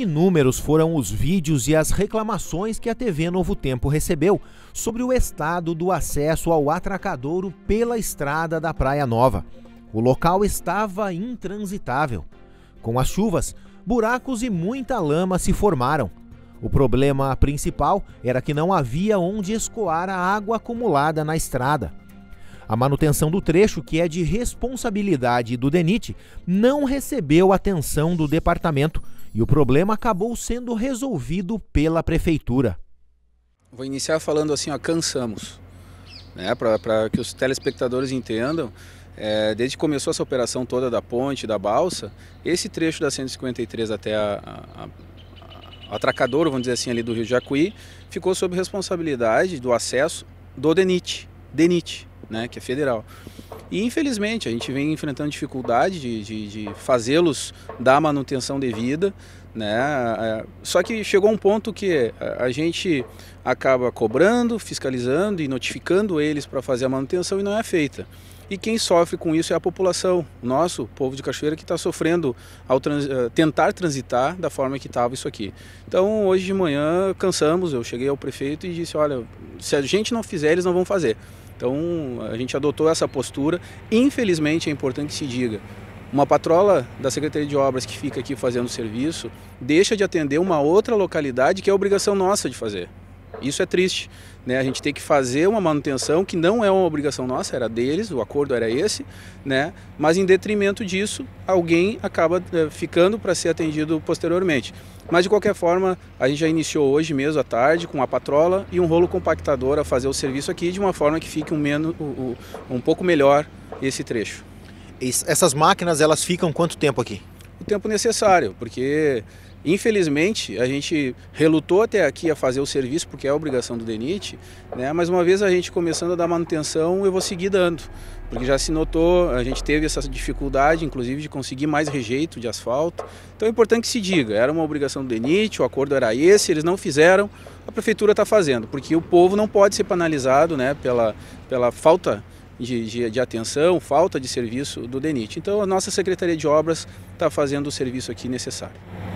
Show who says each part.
Speaker 1: Inúmeros foram os vídeos e as reclamações que a TV Novo Tempo recebeu sobre o estado do acesso ao atracadouro pela estrada da Praia Nova. O local estava intransitável. Com as chuvas, buracos e muita lama se formaram. O problema principal era que não havia onde escoar a água acumulada na estrada. A manutenção do trecho, que é de responsabilidade do DENIT, não recebeu atenção do departamento e o problema acabou sendo resolvido pela prefeitura.
Speaker 2: Vou iniciar falando assim, ó, cansamos. Né, Para que os telespectadores entendam, é, desde que começou essa operação toda da ponte, da balsa, esse trecho da 153 até a, a, a atracador, vamos dizer assim, ali do Rio Jacuí, ficou sob responsabilidade do acesso do DENIT, DENIT, né, que é federal. E infelizmente a gente vem enfrentando dificuldade de, de, de fazê-los dar manutenção devida. Né? É, só que chegou um ponto que a gente acaba cobrando, fiscalizando e notificando eles para fazer a manutenção e não é feita. E quem sofre com isso é a população, nosso povo de Cachoeira, que está sofrendo ao trans, eh, tentar transitar da forma que estava isso aqui. Então, hoje de manhã, cansamos, eu cheguei ao prefeito e disse, olha, se a gente não fizer, eles não vão fazer. Então, a gente adotou essa postura Infelizmente, é importante que se diga, uma patrola da Secretaria de Obras que fica aqui fazendo serviço deixa de atender uma outra localidade que é obrigação nossa de fazer. Isso é triste. Né? A gente tem que fazer uma manutenção que não é uma obrigação nossa, era deles, o acordo era esse, né? mas em detrimento disso, alguém acaba eh, ficando para ser atendido posteriormente. Mas de qualquer forma, a gente já iniciou hoje mesmo à tarde com a patrola e um rolo compactador a fazer o serviço aqui de uma forma que fique um, menos, um pouco melhor esse trecho.
Speaker 1: Essas máquinas elas ficam quanto tempo aqui?
Speaker 2: o tempo necessário, porque infelizmente a gente relutou até aqui a fazer o serviço porque é a obrigação do DENIT, né? mas uma vez a gente começando a dar manutenção, eu vou seguir dando, porque já se notou, a gente teve essa dificuldade, inclusive, de conseguir mais rejeito de asfalto. Então é importante que se diga, era uma obrigação do DENIT, o acordo era esse, eles não fizeram, a prefeitura está fazendo, porque o povo não pode ser penalizado né, pela, pela falta de de, de, de, atenção, falta de serviço do DENIT. Então a nossa Secretaria de Obras está fazendo o serviço aqui necessário.